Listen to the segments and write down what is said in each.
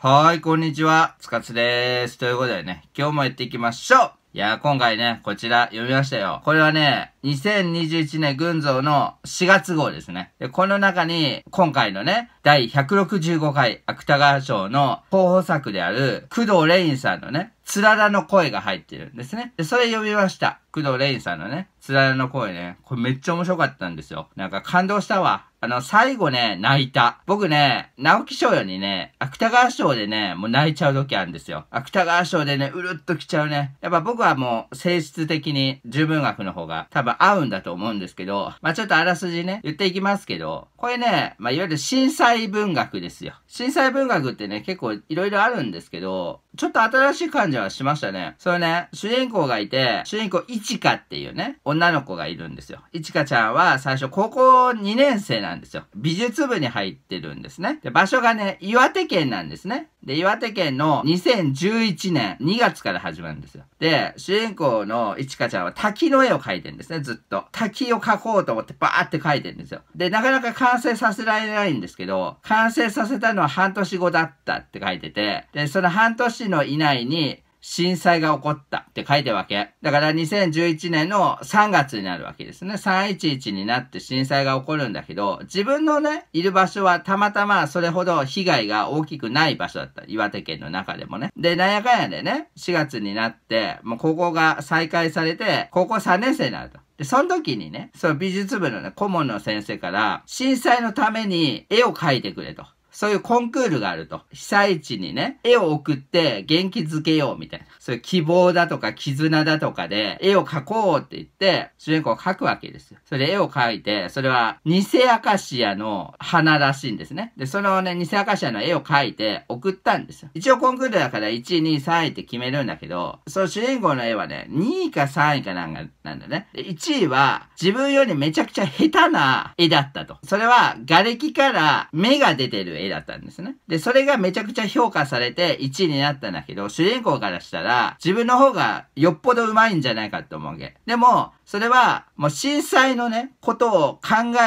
はい、こんにちは。つかつです。ということでね、今日もやっていきましょういやー、今回ね、こちら読みましたよ。これはね、2021年群像の4月号ですね。で、この中に、今回のね、第165回芥川賞の候補作である、工藤レインさんのね、つららの声が入ってるんですね。で、それ読みました。工藤レインさんのね、つららの声ね。これめっちゃ面白かったんですよ。なんか感動したわ。あの、最後ね、泣いた。僕ね、直木賞よりね、芥川賞でね、もう泣いちゃう時あるんですよ。芥川賞でね、うるっときちゃうね。やっぱ僕はもう、性質的に、獣文学の方が多分合うんだと思うんですけど、まあちょっとあらすじね、言っていきますけど、これね、まあ、いわゆる震災文学ですよ。震災文学ってね、結構いろいろあるんですけど、ちょっと新しい感じはしましたね。それね、主人公がいて、主人公いちかっていうね、女の子がいるんですよ。いちかちゃんは最初高校2年生なんですよ。美術部に入ってるんですね。で、場所がね、岩手県なんですね。で、岩手県の2011年2月から始まるんですよ。で、主人公のいちかちゃんは滝の絵を描いてるんですね、ずっと。滝を描こうと思ってバーって描いてるんですよ。で、なかなか完成させられないんですけど、完成させたのは半年後だったって書いてて、で、その半年の以内に、震災が起こったって書いてるわけ。だから2011年の3月になるわけですね。311になって震災が起こるんだけど、自分のね、いる場所はたまたまそれほど被害が大きくない場所だった。岩手県の中でもね。で、なんやかんやでね、4月になって、もう高校が再開されて、高校3年生になると。で、その時にね、その美術部のね、顧問の先生から、震災のために絵を描いてくれと。そういうコンクールがあると。被災地にね、絵を送って元気づけようみたいな。そういう希望だとか絆だとかで、絵を描こうって言って、主人公を描くわけですよ。それで絵を描いて、それは偽アカシアの花らしいんですね。で、そのね、偽アカシアの絵を描いて送ったんですよ。一応コンクールだから1位、2位、3位って決めるんだけど、その主人公の絵はね、2位か3位かなんかなんだね。で、1位は自分よりめちゃくちゃ下手な絵だったと。それは瓦礫から芽が出てる絵だったんですね。で、それがめちゃくちゃ評価されて1位になったんだけど、主人公からしたら自分の方がよっぽど上手いんじゃないかって思うわけ。でも、それはもう震災のね、ことを考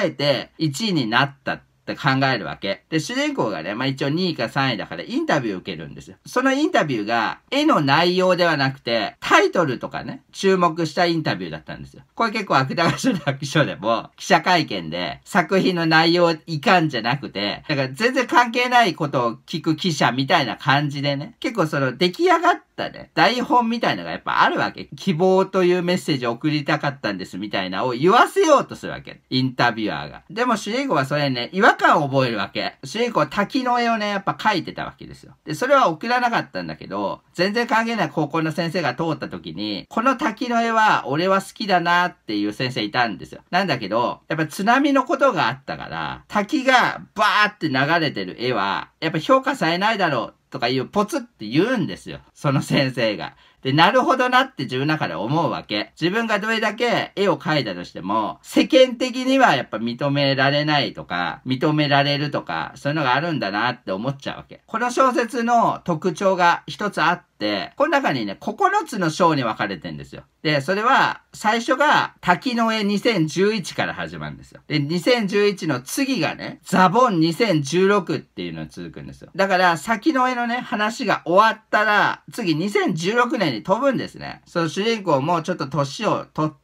えて1位になったってって考えるわけ。で、主人公がね、まあ、一応2位か3位だからインタビュー受けるんですよ。そのインタビューが絵の内容ではなくて、タイトルとかね、注目したインタビューだったんですよ。これ結構芥川賞の白書でも、記者会見で作品の内容いかんじゃなくて、だから全然関係ないことを聞く記者みたいな感じでね、結構その出来上がって、ったね、台本みたいのがやっぱあるわけ。希望というメッセージを送りたかったんですみたいなを言わせようとするわけ。インタビュアーが。でも主人公はそれね、違和感を覚えるわけ。主人公滝の絵をね、やっぱ描いてたわけですよ。で、それは送らなかったんだけど、全然関係ない高校の先生が通った時に、この滝の絵は俺は好きだなっていう先生いたんですよ。なんだけど、やっぱ津波のことがあったから、滝がバーって流れてる絵は、やっぱ評価されないだろうとかいうポツって言うんですよ。その先生が。で、なるほどなって自分の中で思うわけ。自分がどれだけ絵を描いたとしても、世間的にはやっぱ認められないとか、認められるとか、そういうのがあるんだなって思っちゃうわけ。この小説の特徴が一つあって、、この中にね、9つの章に分かれてんですよ。で、それは、最初が、滝の絵2011から始まるんですよ。で、2011の次がね、ザボン2016っていうのが続くんですよ。だから、先の絵のね、話が終わったら、次2016年に飛ぶんですね。その主人公もちょっと年を取って、、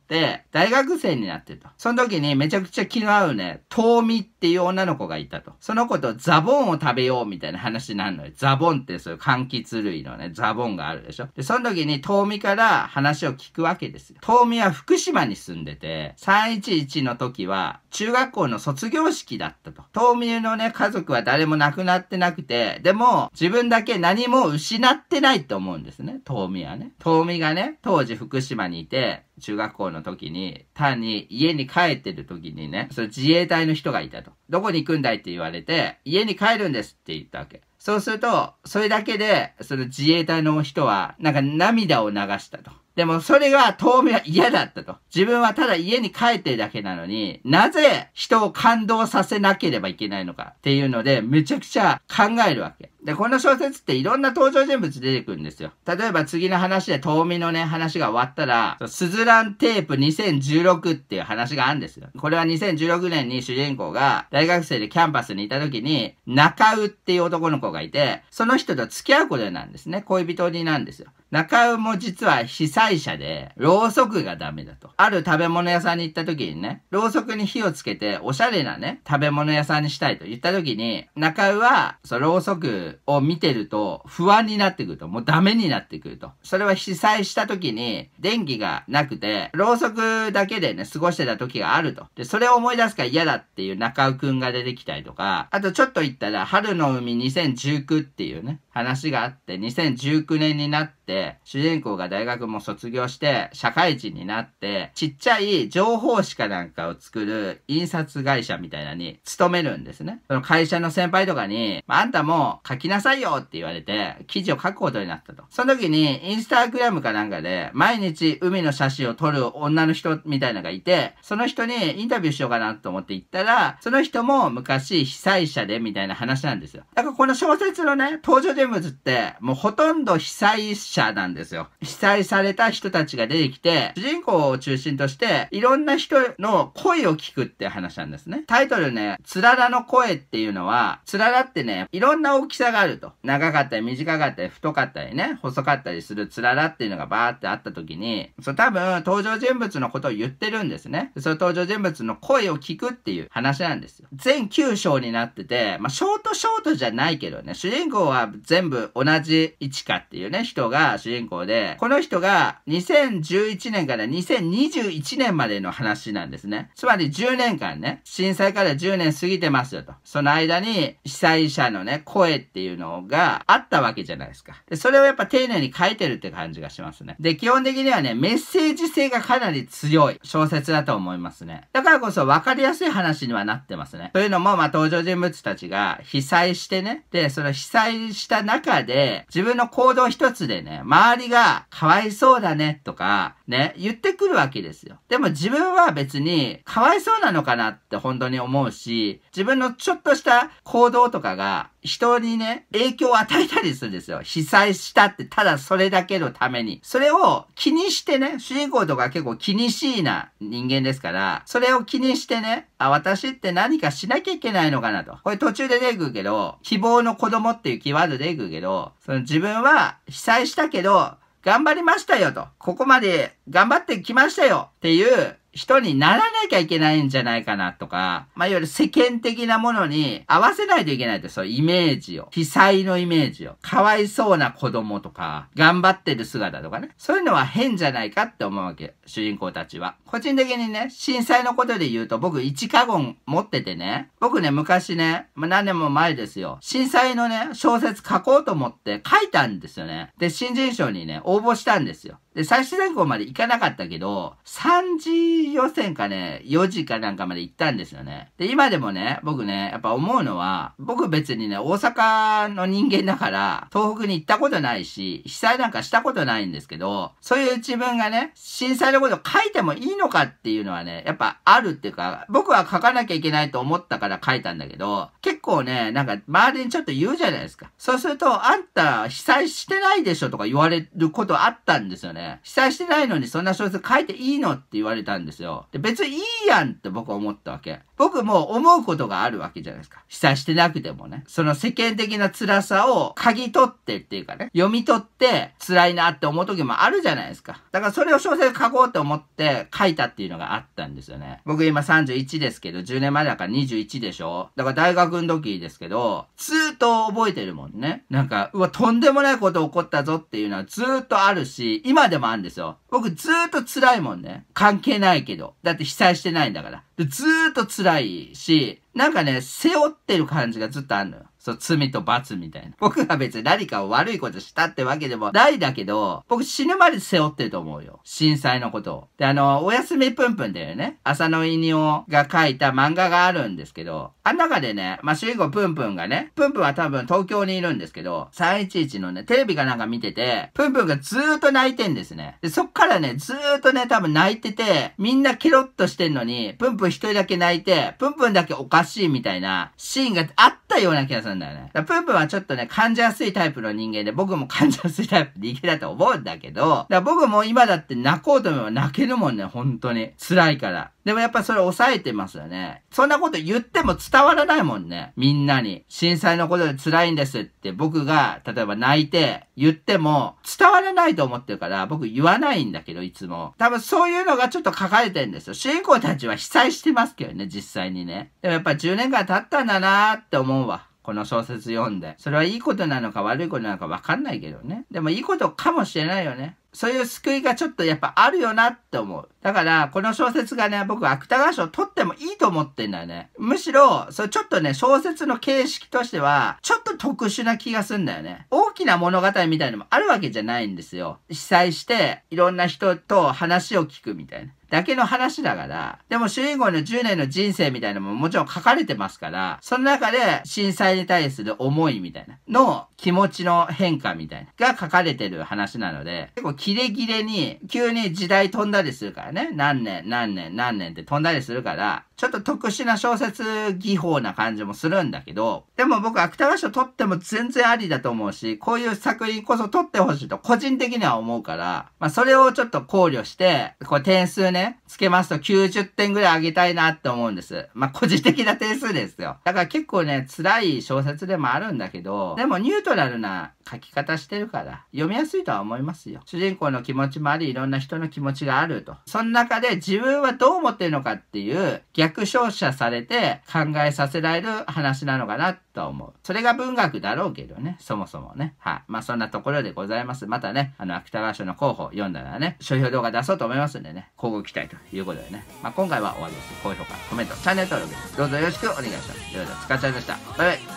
大学生になってと。その時にめちゃくちゃ気の合うね、遠見っていう女の子がいたと。その子とザボンを食べようみたいな話になるのよ。ザボンってそういう柑橘類のね、ザボンがあるでしょ。で、その時に遠見から話を聞くわけですよ。遠見は福島に住んでて、311の時は中学校の卒業式だったと。冬眠のね、家族は誰も亡くなってなくて、でも、自分だけ何も失ってないと思うんですね、冬眠はね。冬眠がね、当時福島にいて、中学校の時に、単に家に帰ってる時にね、その自衛隊の人がいたと。どこに行くんだいって言われて、家に帰るんですって言ったわけ。そうすると、それだけで、その自衛隊の人は、なんか涙を流したと。でもそれが当面は嫌だったと。自分はただ家に帰ってるだけなのに、なぜ人を感動させなければいけないのかっていうので、めちゃくちゃ考えるわけ。で、この小説っていろんな登場人物出てくるんですよ。例えば次の話で、遠見のね、話が終わったら、スズランテープ2016っていう話があるんですよ。これは2016年に主人公が大学生でキャンパスにいた時に、中尾っていう男の子がいて、その人と付き合うことになるんですね。恋人になんですよ。中尾も実は被災者で、ろうそくがダメだと。ある食べ物屋さんに行った時にね、ろうそくに火をつけて、おしゃれなね、食べ物屋さんにしたいと言った時に、中尾は、そのろうそくを見てると不安になってくると、もうダメになってくると。それは被災した時に電気がなくて、ろうそくだけでね、過ごしてた時があると。で、それを思い出すから嫌だっていう中尾くんが出てきたりとか、あとちょっと言ったら、春の海2019っていうね、話があって、2019年になって、、主人公が大学も卒業して、社会人になって、ちっちゃい情報誌かなんかを作る印刷会社みたいなに勤めるんですね。その会社の先輩とかに、あんたも書きなさいよって言われて、記事を書くことになったと。その時に、インスタグラムかなんかで、毎日海の写真を撮る女の人みたいなのがいて、その人にインタビューしようかなと思って行ったら、その人も昔被災者でみたいな話なんですよ。だからこの小説のね、登場人物って、もうほとんど被災者者なんですよ。被災された人たちが出てきて、主人公を中心として、いろんな人の声を聞くって話なんですね。タイトルね、つららの声っていうのは、つららってね、いろんな大きさがあると。長かったり短かったり太かったりね、細かったりするつららっていうのがバーってあった時に、そう多分登場人物のことを言ってるんですね。その登場人物の声を聞くっていう話なんですよ。全9章になってて、まあショートショートじゃないけどね、主人公は全部同じ位置かっていうね、人が主人公で、この人が2011年から2021年までの話なんですね。つまり10年間ね、震災から10年過ぎてますよと。その間に被災者のね、声っていうのがあったわけじゃないですか。で、それをやっぱ丁寧に書いてるって感じがしますね。で、基本的にはね、メッセージ性がかなり強い小説だと思いますね。だからこそ分かりやすい話にはなってますね。というのも、まあ、登場人物たちが被災してね、で、その被災した中で、自分の行動一つでね、周りがかわいそうだねとか、ね、言ってくるわけですよ。でも自分は別に、かわいそうなのかなって本当に思うし、自分のちょっとした行動とかが、人にね、影響を与えたりするんですよ。被災したって、ただそれだけのために。それを気にしてね、主人公とか結構気にしいな人間ですから、それを気にしてね、あ、私って何かしなきゃいけないのかなと。これ途中で出てくるけど、希望の子供っていうキーワード出てくるけど、その自分は被災したけど、頑張りましたよと、ここまで頑張ってきましたよっていう人にならなきゃいけないんじゃないかなとか、まあ、いわゆる世間的なものに合わせないといけないと、そういうイメージを、被災のイメージを、かわいそうな子供とか、頑張ってる姿とかね、そういうのは変じゃないかって思うわけ、主人公たちは。個人的にね、震災のことで言うと、僕1カゴ持っててね、僕ね、昔ね、ま何年も前ですよ、震災のね、小説書こうと思って書いたんですよね。で、新人賞にね、応募したんですよ。で、最終選考まで行かなかったけど、3時水曜かね、4時かなんかまで行ったんですよね。で、今でもね、僕ね、やっぱ思うのは、僕別にね、大阪の人間だから、東北に行ったことないし、被災なんかしたことないんですけど、そういう自分がね、震災のこと書いてもいいのかっていうのはね、やっぱあるっていうか、僕は書かなきゃいけないと思ったから書いたんだけど、結構ね、なんか周りにちょっと言うじゃないですか。そうすると、あんた被災してないでしょとか言われることあったんですよね。被災してないのにそんな小説書いていいのって言われたんですですよ。で、別にいいやんって僕は思ったわけ。僕も思うことがあるわけじゃないですか。被災してなくてもね。その世間的な辛さを嗅ぎ取ってっていうかね、読み取って辛いなって思う時もあるじゃないですか。だからそれを小説書こうと思って書いたっていうのがあったんですよね。僕今31ですけど、10年前だから21でしょだから大学の時ですけど、ずっと覚えてるもんね。なんか、うわ、とんでもないこと起こったぞっていうのはずっとあるし、今でもあるんですよ。僕ずっと辛いもんね。関係ないないけど。だって被災してないんだから。でずーっと辛いし、なんかね、背負ってる感じがずっとあるのよ。そう、罪と罰みたいな。僕は別に何かを悪いことしたってわけでもないだけど、僕死ぬまで背負ってると思うよ。震災のことを。で、あの、おやすみぷんぷんだよね。浅野犬をが書いた漫画があるんですけど、あん中でね、まあ、主人公ぷんぷんがね、ぷんぷんは多分東京にいるんですけど、311のね、テレビかなんか見てて、ぷんぷんがずーっと泣いてんですね。で、そっからね、ずーっとね、多分泣いてて、みんなケロッとしてんのに、ぷんぷん一人だけ泣いて、ぷんぷんだけおかしいみたいなシーンがあったような気がするんだよね。だプープーはちょっとね、感じやすいタイプの人間で、僕も感じやすいタイプで人間だと思うんだけど、だ僕も今だって泣こうと思えば泣けるもんね、本当に。辛いから。でもやっぱそれ抑えてますよね。そんなこと言っても伝わらないもんね。みんなに。震災のことで辛いんですって僕が、例えば泣いて言っても伝わらないと思ってるから僕言わないんだけど、いつも。多分そういうのがちょっと書かれてるんですよ。主人公たちは被災してますけどね、実際にね。でもやっぱ10年間経ったんだなーって思うわ。この小説読んで。それはいいことなのか悪いことなのかわかんないけどね。でもいいことかもしれないよね。そういう救いがちょっとやっぱあるよなって思う。だから、この小説がね、僕、芥川賞取ってもいいと思ってんだよね。むしろ、それちょっとね、小説の形式としては、ちょっと特殊な気がすんだよね。大きな物語みたいのもあるわけじゃないんですよ。被災して、いろんな人と話を聞くみたいな。だけの話だから、でも主人公の10年の人生みたいなのももちろん書かれてますから、その中で震災に対する思いみたいな、の気持ちの変化みたいな、が書かれてる話なので、結構キレキレに、急に時代飛んだりするからね、何年、何年、何年って飛んだりするから、ちょっと特殊な小説技法な感じもするんだけど、でも僕、芥川賞取っても全然ありだと思うし、こういう作品こそ取ってほしいと個人的には思うから、まあそれをちょっと考慮して、こう点数ね、つけますと90点ぐらい上げたいなって思うんです。まあ個人的な点数ですよ。だから結構ね、辛い小説でもあるんだけど、でもニュートラルな書き方してるから、読みやすいとは思いますよ。主人公の気持ちもあり、いろんな人の気持ちがあると。その中で自分はどう思ってるのかっていう、逆逆照射されて考えさせられる話なのかなと思う。それが文学だろうけどね、そもそもね。はい。まあそんなところでございます。またね、あの、芥川賞の候補読んだらね、商標動画出そうと思いますんでね、交互期待ということでね。まあ今回は終わりです。高評価、コメント、チャンネル登録、どうぞよろしくお願いします。ではでは、つかちゃんでした。バイバイ。